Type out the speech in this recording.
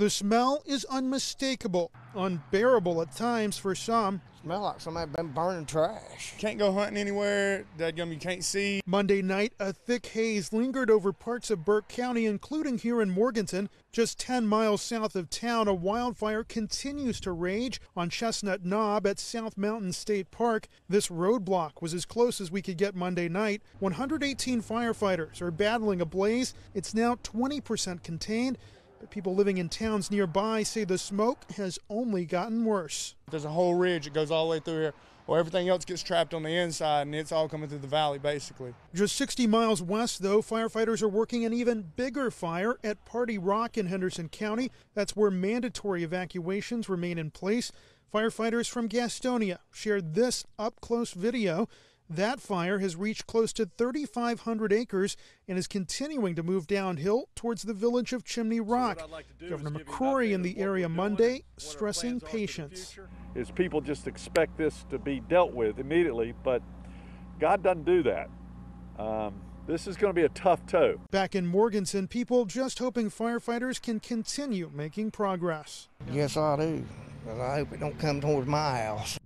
The smell is unmistakable, unbearable at times for some. Smell like somebody been burning trash. Can't go hunting anywhere. Dadgum, you can't see. Monday night, a thick haze lingered over parts of Burke County, including here in Morganton. Just 10 miles south of town, a wildfire continues to rage on Chestnut Knob at South Mountain State Park. This roadblock was as close as we could get Monday night. 118 firefighters are battling a blaze. It's now 20% contained. But people living in towns nearby say the smoke has only gotten worse. There's a whole ridge that goes all the way through here. Well, everything else gets trapped on the inside, and it's all coming through the valley, basically. Just 60 miles west, though, firefighters are working an even bigger fire at Party Rock in Henderson County. That's where mandatory evacuations remain in place. Firefighters from Gastonia shared this up close video that fire has reached close to 3,500 acres and is continuing to move downhill towards the village of Chimney Rock. So like Governor McCrory in the area Monday stressing patience. Is people just expect this to be dealt with immediately, but God doesn't do that. Um, this is going to be a tough tow. Back in Morganson, people just hoping firefighters can continue making progress. Yes, I do. Well, I hope it don't come towards my house.